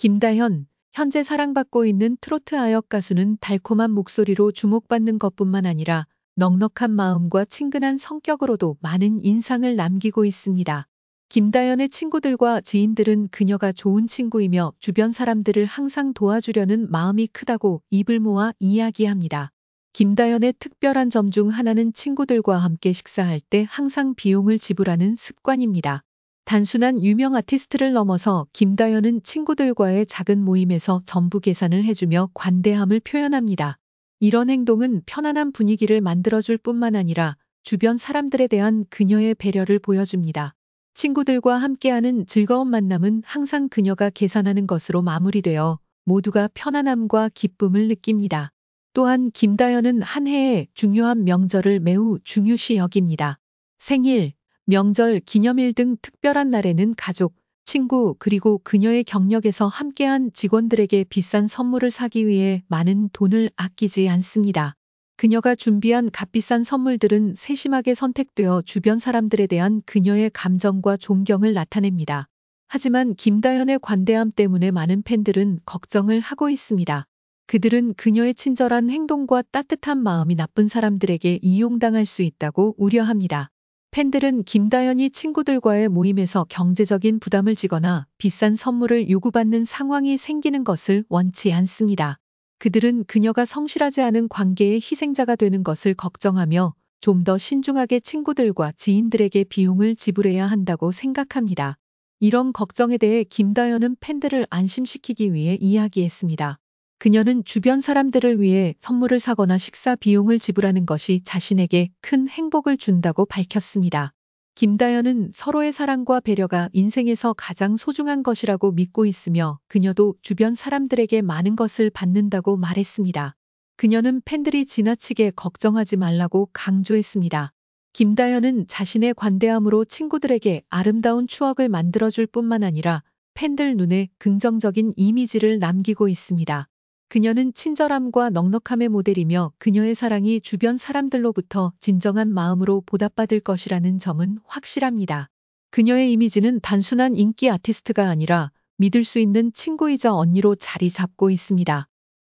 김다현, 현재 사랑받고 있는 트로트 아역 가수는 달콤한 목소리로 주목받는 것뿐만 아니라 넉넉한 마음과 친근한 성격으로도 많은 인상을 남기고 있습니다. 김다현의 친구들과 지인들은 그녀가 좋은 친구이며 주변 사람들을 항상 도와주려는 마음이 크다고 입을 모아 이야기합니다. 김다현의 특별한 점 중 하나는 친구들과 함께 식사할 때 항상 비용을 지불하는 습관입니다. 단순한 유명 아티스트를 넘어서 김다현은 친구들과의 작은 모임에서 전부 계산을 해주며 관대함을 표현합니다. 이런 행동은 편안한 분위기를 만들어줄 뿐만 아니라 주변 사람들에 대한 그녀의 배려를 보여줍니다. 친구들과 함께하는 즐거운 만남은 항상 그녀가 계산하는 것으로 마무리되어 모두가 편안함과 기쁨을 느낍니다. 또한 김다현은한 해의 중요한 명절을 매우 중요시 여깁니다. 생일, 명절, 기념일 등 특별한 날에는 가족, 친구, 그리고 그녀의 경력에서 함께한 직원들에게 비싼 선물을 사기 위해 많은 돈을 아끼지 않습니다. 그녀가 준비한 값비싼 선물들은 세심하게 선택되어 주변 사람들에 대한 그녀의 감정과 존경을 나타냅니다. 하지만 김다현의 관대함 때문에 많은 팬들은 걱정을 하고 있습니다. 그들은 그녀의 친절한 행동과 따뜻한 마음이 나쁜 사람들에게 이용당할 수 있다고 우려합니다. 팬들은 김다현이 친구들과의 모임에서 경제적인 부담을 지거나 비싼 선물을 요구받는 상황이 생기는 것을 원치 않습니다. 그들은 그녀가 성실하지 않은 관계의 희생자가 되는 것을 걱정하며 좀 더 신중하게 친구들과 지인들에게 비용을 지불해야 한다고 생각합니다. 이런 걱정에 대해 김다현은 팬들을 안심시키기 위해 이야기했습니다. 그녀는 주변 사람들을 위해 선물을 사거나 식사 비용을 지불하는 것이 자신에게 큰 행복을 준다고 밝혔습니다. 김다연은 서로의 사랑과 배려가 인생에서 가장 소중한 것이라고 믿고 있으며 그녀도 주변 사람들에게 많은 것을 받는다고 말했습니다. 그녀는 팬들이 지나치게 걱정하지 말라고 강조했습니다. 김다연은 자신의 관대함으로 친구들에게 아름다운 추억을 만들어줄 뿐만 아니라 팬들 눈에 긍정적인 이미지를 남기고 있습니다. 그녀는 친절함과 넉넉함의 모델이며 그녀의 사랑이 주변 사람들로부터 진정한 마음으로 보답받을 것이라는 점은 확실합니다. 그녀의 이미지는 단순한 인기 아티스트가 아니라 믿을 수 있는 친구이자 언니로 자리 잡고 있습니다.